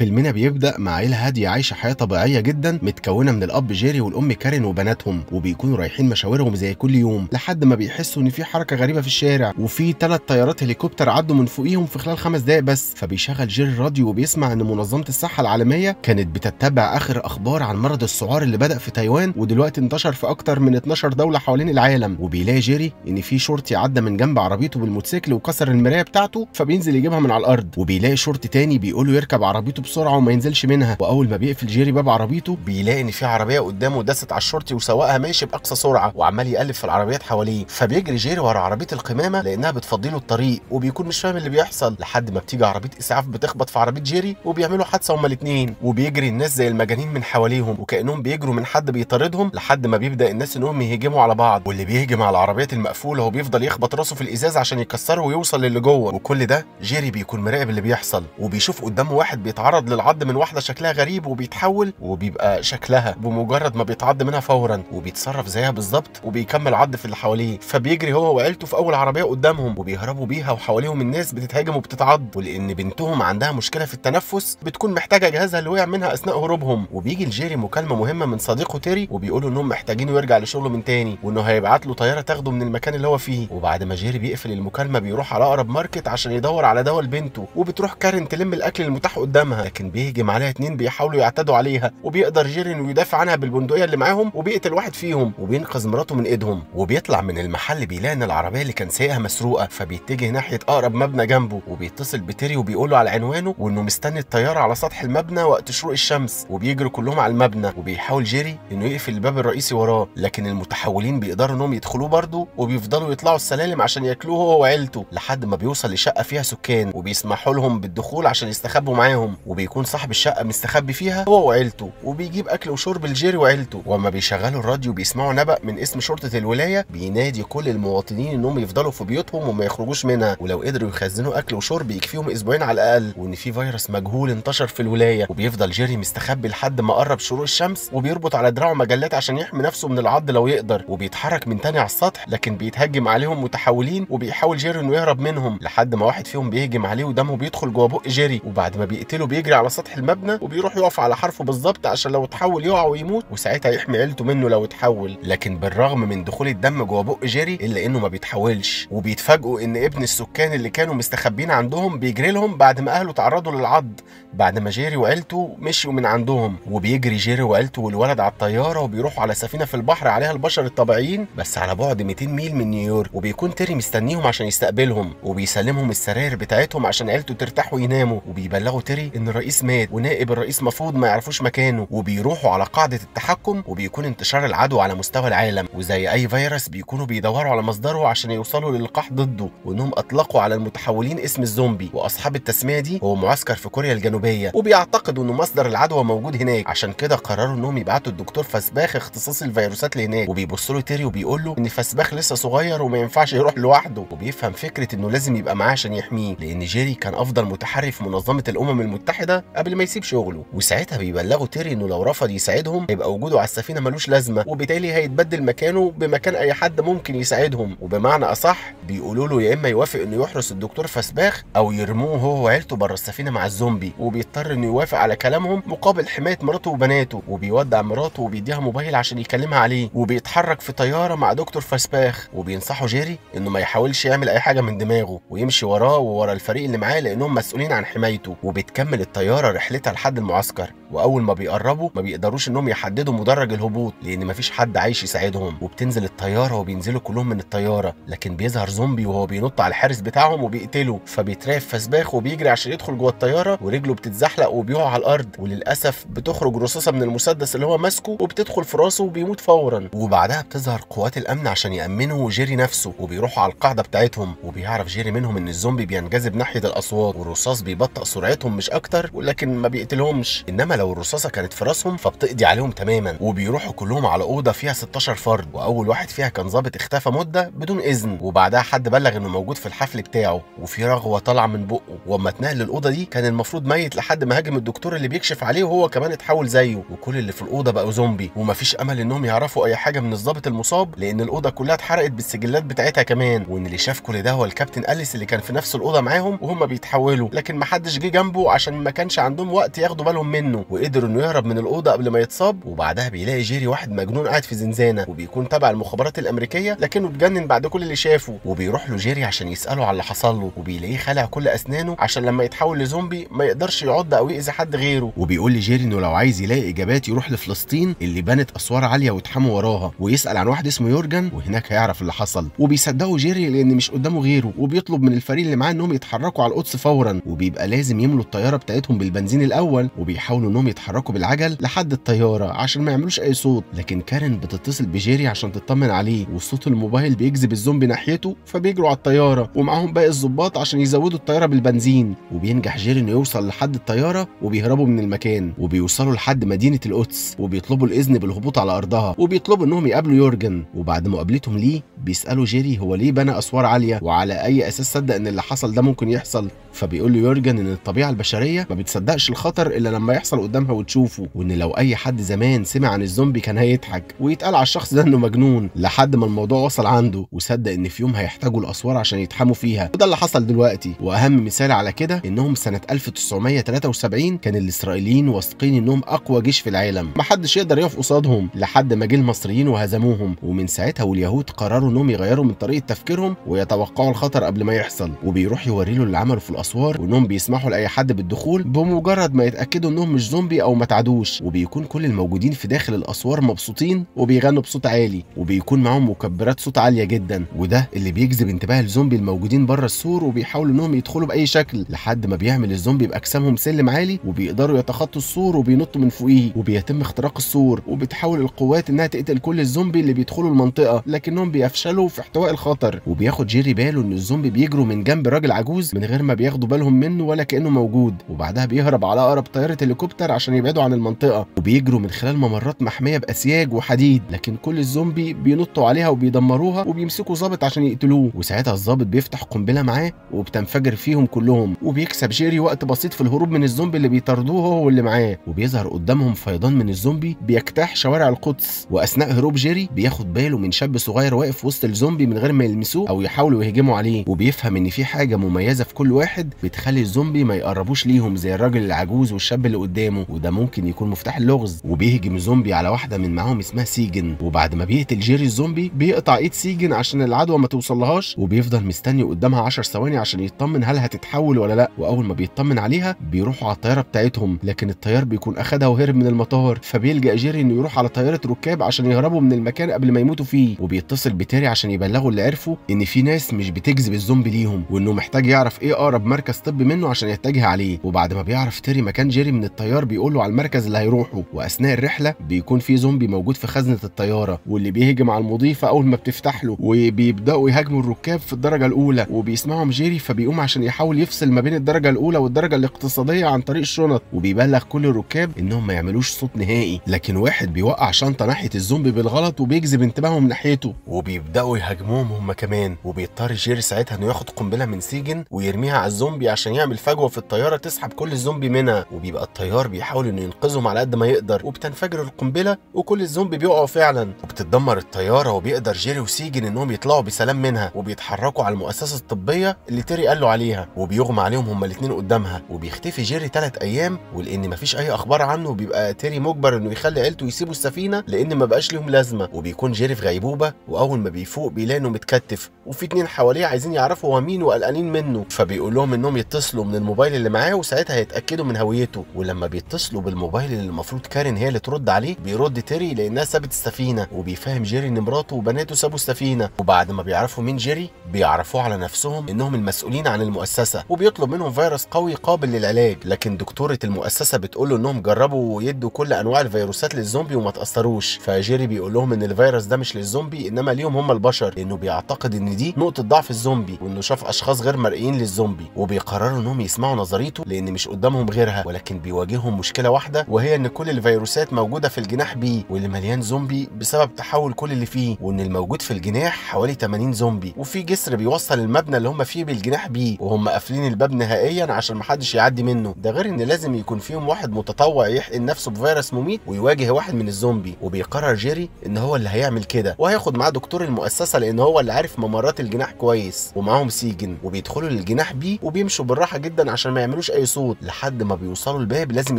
فيلمنا بيبدا مع عيله هاديه عايشه حياه طبيعيه جدا متكونه من الاب جيري والام كارين وبناتهم وبيكونوا رايحين مشاورهم زي كل يوم لحد ما بيحسوا ان في حركه غريبه في الشارع وفي ثلاث طيارات هليكوبتر عدوا من فوقيهم في خلال خمس دقائق بس فبيشغل جيري الراديو وبيسمع ان منظمه الصحه العالميه كانت بتتبع اخر اخبار عن مرض السعار اللي بدا في تايوان ودلوقتي انتشر في اكتر من 12 دوله حوالين العالم وبيلاقي جيري ان في شرطي عدى من جنب عربيته بالموتوسيكل وكسر المرايه بتاعته فبينزل يجيبها من على الارض وبيلاقي شرطي تاني بيقول له يركب عربيته بسرعه وما ينزلش منها واول ما بيقفل جيري باب عربيته بيلاقي ان في عربيه قدامه دست على الشرطي وسواقها ماشي باقصى سرعه وعمال يقلب في العربيات حواليه فبيجري جيري ورا عربيه القمامه لانها بتفضي له الطريق وبيكون مش فاهم اللي بيحصل لحد ما بتيجي عربيه اسعاف بتخبط في عربيه جيري وبيعملوا حادثه هما الاثنين وبيجري الناس زي المجانين من حواليهم وكانهم بيجروا من حد بيطاردهم لحد ما بيبدا الناس انهم يهجموا على بعض واللي بيهجم على العربيات المقفوله هو بيفضل يخبط راسه في الازاز عشان يكسره ويوصل للي جوه وكل ده جيري بيكون مراقب اللي بيحصل وبيشوف قدامه واحد بيتعرض بيتعرض للعض من واحده شكلها غريب وبيتحول وبيبقى شكلها بمجرد ما بيتعض منها فورا وبيتصرف زيها بالظبط وبيكمل عض في اللي حواليه فبيجري هو وعيلته في اول عربيه قدامهم وبيهربوا بيها وحواليهم الناس بتتهاجم وبتتعض ولان بنتهم عندها مشكله في التنفس بتكون محتاجه جهازها اللي وقع منها اثناء هروبهم وبيجي لجيري مكالمه مهمه من صديقه تيري وبيقولوا انهم محتاجينه يرجع لشغله من تاني وانه هيبعت له طياره تاخده من المكان اللي هو فيه وبعد ما جيري بيقفل المكالمه بيروح على اقرب ماركت عشان يدور على دواء لبنته وبتروح كارن تلم الاكل المتاح قدامها لكن بيهجم عليها اتنين بيحاولوا يعتدوا عليها وبيقدر جيري انه يدافع عنها بالبندقيه اللي معاهم وبيقتل واحد فيهم وبينقذ مراته من ايدهم وبيطلع من المحل بيلاقي ان العربيه اللي كان سايقها مسروقه فبيتجه ناحيه اقرب مبنى جنبه وبيتصل بتيري وبيقول له على عنوانه وانه مستني الطياره على سطح المبنى وقت شروق الشمس وبيجروا كلهم على المبنى وبيحاول جيري انه يقفل الباب الرئيسي وراه لكن المتحولين بيقدروا انهم يدخلوه برضه وبيفضلوا يطلعوا السلالم عشان ياكلوه هو وعيلته لحد ما بيوصل لشقه فيها سكان وبيسمحوا لهم بالدخول عشان يستخبوا معاهم وبيكون صاحب الشقه مستخبي فيها هو وعيلته وبيجيب اكل وشرب لجيري وعيلته واما بيشغلوا الراديو بيسمعوا نبأ من اسم شرطه الولايه بينادي كل المواطنين انهم يفضلوا في بيوتهم وما يخرجوش منها ولو قدروا يخزنوا اكل وشرب يكفيهم اسبوعين على الاقل وان في فيروس مجهول انتشر في الولايه وبيفضل جيري مستخبي لحد ما قرب شروق الشمس وبيربط على دراعه مجلات عشان يحمي نفسه من العض لو يقدر وبيتحرك من تاني على السطح لكن بيتهجم عليهم متحولين وبيحاول جيري انه يهرب منهم لحد ما واحد فيهم بيهجم عليه ودمه بيدخل جوه بق جيري وبعد ما بيقتله بي بيجري على سطح المبنى وبيروح يقف على حرفه بالظبط عشان لو اتحول يقع ويموت وساعتها يحمي عيلته منه لو اتحول لكن بالرغم من دخول الدم جوه بق جيري الا انه ما بيتحولش وبيتفاجئوا ان ابن السكان اللي كانوا مستخبين عندهم بيجري لهم بعد ما اهله تعرضوا للعض بعد ما جيري وعيلته مشيوا من عندهم وبيجري جيري وعيلته والولد على الطياره وبيروحوا على سفينه في البحر عليها البشر الطبيعيين بس على بعد 200 ميل من نيويورك وبيكون تيري مستنيهم عشان يستقبلهم وبيسلمهم السراير بتاعتهم عشان عيلته ترتاح ويناموا وبيبلغوا تيري ان الرئيس مات ونائب الرئيس مفروض ما يعرفوش مكانه وبيروحوا على قاعده التحكم وبيكون انتشار العدوى على مستوى العالم وزي اي فيروس بيكونوا بيدوروا على مصدره عشان يوصلوا للقاح ضده وانهم اطلقوا على المتحولين اسم الزومبي واصحاب التسميه دي هو معسكر في كوريا الجنوبيه وبيعتقدوا انه مصدر العدوى موجود هناك عشان كده قرروا انهم يبعتوا الدكتور فسباخ اختصاص الفيروسات لهناك وبيبص له تيري وبيقول له ان فسباخ لسه صغير وما ينفعش يروح لوحده وبيفهم فكره انه لازم يبقى معاه عشان يحميه لان جيري كان افضل متحرف منظمه الامم المتحده واحده قبل ما يسيب شغله وساعتها بيبلغوا تيري انه لو رفض يساعدهم هيبقى وجوده على السفينه ملوش لازمه وبالتالي هيتبدل مكانه بمكان اي حد ممكن يساعدهم وبمعنى اصح بيقولوا له يا اما يوافق انه يحرس الدكتور فسباخ او يرموه هو وعيلته بره السفينه مع الزومبي وبيضطر انه يوافق على كلامهم مقابل حمايه مراته وبناته وبيودع مراته وبيديها موبايل عشان يكلمها عليه وبيتحرك في طياره مع دكتور فسباخ وبينصحه جيري انه ما يحاولش يعمل اي حاجه من دماغه ويمشي وراه وورا الفريق اللي معاه لانهم مسؤولين عن حمايته وبتكمل الطياره رحلتها لحد المعسكر واول ما بيقربوا ما بيقدروش انهم يحددوا مدرج الهبوط لان مفيش حد عايش يساعدهم وبتنزل الطياره وبينزلوا كلهم من الطياره لكن بيظهر زومبي وهو بينط على الحارس بتاعهم وبيقتله فبيترعب فسباخ وبيجري عشان يدخل جوه الطياره ورجله بتتزحلق وبيقع على الارض وللاسف بتخرج رصاصه من المسدس اللي هو ماسكه وبتدخل في راسه وبيموت فورا وبعدها بتظهر قوات الامن عشان يامنوا جيري نفسه وبيروحوا على القاعده بتاعتهم وبيعرف جيري منهم ان الزومبي بينجذب ناحيه الاصوات والرصاص بيبطئ سرعتهم مش اكتر بيفكر ولكن ما بيقتلهمش انما لو الرصاصه كانت في راسهم فبتقضي عليهم تماما وبيروحوا كلهم على اوضه فيها 16 فرد واول واحد فيها كان ظابط اختفى مده بدون اذن وبعدها حد بلغ انه موجود في الحفل بتاعه وفي رغوه طالعه من بقه واما اتنقل للاوضه دي كان المفروض ميت لحد ما هاجم الدكتور اللي بيكشف عليه وهو كمان اتحول زيه وكل اللي في الاوضه بقوا زومبي ومفيش امل انهم يعرفوا اي حاجه من الظابط المصاب لان الاوضه كلها اتحرقت بالسجلات بتاعتها كمان وان اللي شاف كل ده هو الكابتن اليس اللي كان في نفس الاوضه معاهم وهم بيتحولوا لكن محدش جه جنبه عشان ما ما كانش عندهم وقت ياخدوا بالهم منه وقدروا انه يهرب من الاوضه قبل ما يتصاب وبعدها بيلاقي جيري واحد مجنون قاعد في زنزانه وبيكون تبع المخابرات الامريكيه لكنه اتجنن بعد كل اللي شافه وبيروح له جيري عشان يساله على اللي حصل له وبيلاقيه خلع كل اسنانه عشان لما يتحول لزومبي ما يقدرش يعض او ياذي حد غيره وبيقول لجيري انه لو عايز يلاقي اجابات يروح لفلسطين اللي بنت اسوار عاليه واتحموا وراها ويسال عن واحد اسمه يورجن وهناك هيعرف اللي حصل وبيصدقه جيري لان مش قدامه غيره وبيطلب من الفريق اللي معاه انهم يتحركوا على القدس فورا وبيبقى لازم يملوا الطياره بتاعتهم بالبنزين الاول وبيحاولوا انهم يتحركوا بالعجل لحد الطياره عشان ما يعملوش اي صوت لكن كارين بتتصل بجيري عشان تطمن عليه وصوت الموبايل بيجذب الزومبي ناحيته فبيجروا على الطياره ومعاهم باقي الظباط عشان يزودوا الطياره بالبنزين وبينجح جيري انه يوصل لحد الطياره وبيهربوا من المكان وبيوصلوا لحد مدينه القدس وبيطلبوا الاذن بالهبوط على ارضها وبيطلبوا انهم يقابلوا يورجن وبعد مقابلتهم ليه بيسالوا جيري هو ليه بنى اسوار عاليه وعلى اي اساس صدق ان اللي حصل ده ممكن يحصل فبيقول له يورجن ان الطبيعه البشريه ما بتصدقش الخطر الا لما يحصل قدامها وتشوفه وان لو اي حد زمان سمع عن الزومبي كان هيضحك ويتقال على الشخص ده انه مجنون لحد ما الموضوع وصل عنده وصدق ان في يوم هيحتاجوا الاسوار عشان يتحموا فيها وده اللي حصل دلوقتي واهم مثال على كده انهم سنه 1973 كان الاسرائيليين واثقين انهم اقوى جيش في العالم محدش يقدر يقف قصادهم لحد ما جه المصريين وهزموهم ومن ساعتها واليهود قرروا انهم يغيروا من طريقه تفكيرهم ويتوقعوا الخطر قبل ما يحصل وبيروح يوري له اللي عمله في الاسوار وانهم بيسمحوا لاي حد بالدخول الدخول بمجرد ما يتاكدوا انهم مش زومبي او ما تعدوش وبيكون كل الموجودين في داخل الاسوار مبسوطين وبيغنوا بصوت عالي وبيكون معاهم مكبرات صوت عاليه جدا وده اللي بيجذب انتباه الزومبي الموجودين بره السور وبيحاولوا انهم يدخلوا باي شكل لحد ما بيعمل الزومبي باجسامهم سلم عالي وبيقدروا يتخطوا السور وبينطوا من فوقيه وبيتم اختراق السور وبتحاول القوات انها تقتل كل الزومبي اللي بيدخلوا المنطقه لكنهم بيفشلوا في احتواء الخطر وبياخد جيري باله ان الزومبي بيجروا من جنب راجل عجوز من غير ما بياخدوا بالهم منه ولا كانه موجود وبعدها بيهرب على أقرب طيارة هليكوبتر عشان يبعدوا عن المنطقة وبيجروا من خلال ممرات محمية بأسياج وحديد لكن كل الزومبي بينطوا عليها وبيدمروها وبيمسكوا ظابط عشان يقتلوه وساعتها الظابط بيفتح قنبلة معاه وبتنفجر فيهم كلهم وبيكسب جيري وقت بسيط في الهروب من الزومبي اللي بيطاردوه هو واللي معاه وبيظهر قدامهم فيضان من الزومبي بيجتاح شوارع القدس واثناء هروب جيري بياخد باله من شاب صغير واقف وسط الزومبي من غير ما يلمسوه او يحاولوا يهجموا عليه وبيفهم ان في حاجه مميزه في كل واحد بتخلي الزومبي ما يقربوش ليهم بينهم زي الراجل العجوز والشاب اللي قدامه وده ممكن يكون مفتاح اللغز وبيهجم زومبي على واحده من معاهم اسمها سيجن وبعد ما بيقتل جيري الزومبي بيقطع ايد سيجن عشان العدوى ما توصلهاش وبيفضل مستني قدامها 10 ثواني عشان يطمن هل هتتحول ولا لا واول ما بيطمن عليها بيروحوا على الطياره بتاعتهم لكن الطيار بيكون اخدها وهرب من المطار فبيلجا جيري انه يروح على طياره ركاب عشان يهربوا من المكان قبل ما يموتوا فيه وبيتصل بتيري عشان يبلغوا اللي عرفوا ان في ناس مش بتجذب الزومبي ليهم وانه محتاج يعرف ايه اقرب مركز طبي منه عشان يتجه عليه وبعد بعد ما بيعرف تيري مكان جيري من الطيار بيقول له على المركز اللي هيروحه واثناء الرحله بيكون في زومبي موجود في خزنه الطياره واللي بيهجم على المضيفه اول ما بتفتح له وبيبداوا يهاجموا الركاب في الدرجه الاولى وبيسمعهم جيري فبيقوم عشان يحاول يفصل ما بين الدرجه الاولى والدرجه الاقتصاديه عن طريق الشنط وبيبلغ كل الركاب انهم ما يعملوش صوت نهائي لكن واحد بيوقع شنطه ناحيه الزومبي بالغلط وبيجذب انتباههم ناحيته وبيبداوا يهاجموهم هم كمان وبيضطر جيري ساعتها انه ياخد قنبله من سيجن ويرميها على الزومبي عشان يعمل فجوه في الطياره تسحب بيسحب كل الزومبي منها وبيبقى الطيار بيحاول انه ينقذهم على قد ما يقدر وبتنفجر القنبله وكل الزومبي بيقعوا فعلا وبتتدمر الطياره وبيقدر جيري وسيجن انهم يطلعوا بسلام منها وبيتحركوا على المؤسسه الطبيه اللي تيري قال له عليها وبيغمى عليهم هما الاثنين قدامها وبيختفي جيري ثلاث ايام ولان مفيش اي اخبار عنه بيبقى تيري مجبر انه يخلي عيلته يسيبوا السفينه لان ما بقاش ليهم لازمه وبيكون جيري في غيبوبه واول ما بيفوق بيلاقي انه متكتف وفي اتنين حواليه عايزين يعرفوا هو مين وقلقانين منه فبيقول لهم انهم يتصلوا من الموبايل اللي معاه ساعتها هيتاكدوا من هويته ولما بيتصلوا بالموبايل اللي المفروض كارين هي اللي ترد عليه بيرد تيري لانها سابت السفينه وبيفهم جيري ان مراته وبناته سابوا السفينه وبعد ما بيعرفوا مين جيري بيعرفوه على نفسهم انهم المسؤولين عن المؤسسه وبيطلب منهم فيروس قوي قابل للعلاج لكن دكتوره المؤسسه بتقول له انهم جربوا ويدوا كل انواع الفيروسات للزومبي وما تاثروش فجيري بيقول لهم ان الفيروس ده مش للزومبي انما ليهم هم البشر لانه بيعتقد ان دي نقطه ضعف الزومبي وانه شاف اشخاص غير مرئيين للزومبي وبيقرروا انهم يسمعوا نظريته لان مش قدامهم غيرها ولكن بيواجههم مشكله واحده وهي ان كل الفيروسات موجوده في الجناح بي واللي مليان زومبي بسبب تحول كل اللي فيه وان الموجود في الجناح حوالي 80 زومبي وفي جسر بيوصل المبنى اللي هم فيه بالجناح بي وهم قافلين الباب نهائيا عشان محدش يعدي منه ده غير ان لازم يكون فيهم واحد متطوع يحقن نفسه بفيروس مميت ويواجه واحد من الزومبي وبيقرر جيري ان هو اللي هيعمل كده وهياخد معاه دكتور المؤسسه لان هو اللي عارف ممرات الجناح كويس ومعاهم سيجن وبيدخلوا للجناح بي وبيمشوا بالراحه جدا عشان ما يعملوش اي صوت لحد ما بيوصلوا الباب لازم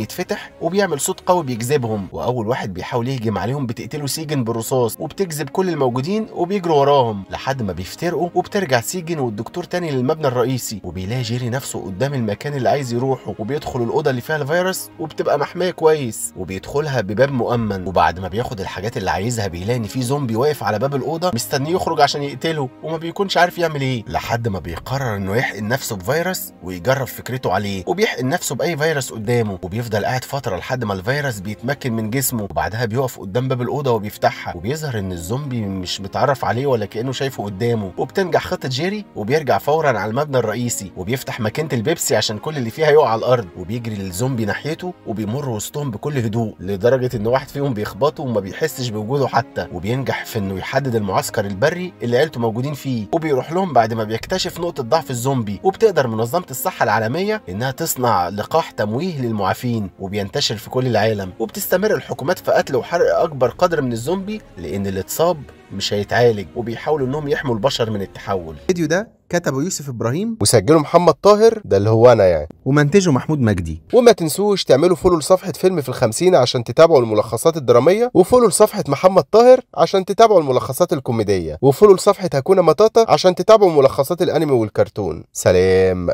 يتفتح وبيعمل صوت قوي بيجذبهم واول واحد بيحاول يهجم عليهم بتقتله سيجن بالرصاص وبتجذب كل الموجودين وبيجروا وراهم لحد ما بيفترقوا وبترجع سيجن والدكتور تاني للمبنى الرئيسي وبيلاقي جيري نفسه قدام المكان اللي عايز يروحه وبيدخل الاوضه اللي فيها الفيروس وبتبقى محميه كويس وبيدخلها بباب مؤمن وبعد ما بياخد الحاجات اللي عايزها بيلاقي ان في زومبي واقف على باب الاوضه مستنيه يخرج عشان يقتله وما بيكونش عارف يعمل ايه لحد ما بيقرر انه يحقن نفسه بفيروس ويجرب فكرته عليه وبي بيحقن نفسه باي فيروس قدامه وبيفضل قاعد فتره لحد ما الفيروس بيتمكن من جسمه وبعدها بيقف قدام باب الاوضه وبيفتحها وبيظهر ان الزومبي مش متعرف عليه ولا كانه شايفه قدامه وبتنجح خطه جيري وبيرجع فورا على المبنى الرئيسي وبيفتح ماكينه البيبسي عشان كل اللي فيها يقع على الارض وبيجري الزومبي ناحيته وبيمر وسطهم بكل هدوء لدرجه ان واحد فيهم بيخبطه وما بيحسش بوجوده حتى وبينجح في انه يحدد المعسكر البري اللي عيلته موجودين فيه وبيروح لهم بعد ما بيكتشف نقطه ضعف الزومبي وبتقدر منظمه الصحه العالميه انها تصل بتصنع لقاح تمويه للمعافين وبينتشر في كل العالم وبتستمر الحكومات في قتل وحرق اكبر قدر من الزومبي لان اللي اتصاب مش هيتعالج وبيحاولوا انهم يحموا البشر من التحول الفيديو ده كتبه يوسف ابراهيم وسجله محمد طاهر ده اللي هو انا يعني ومنتجه محمود مجدي وما تنسوش تعملوا فولو لصفحه فيلم في الخمسين عشان تتابعوا الملخصات الدراميه وفولو لصفحه محمد طاهر عشان تتابعوا الملخصات الكوميديه وفولو لصفحه هكونا مطاطا عشان تتابعوا ملخصات الانمي والكرتون سلام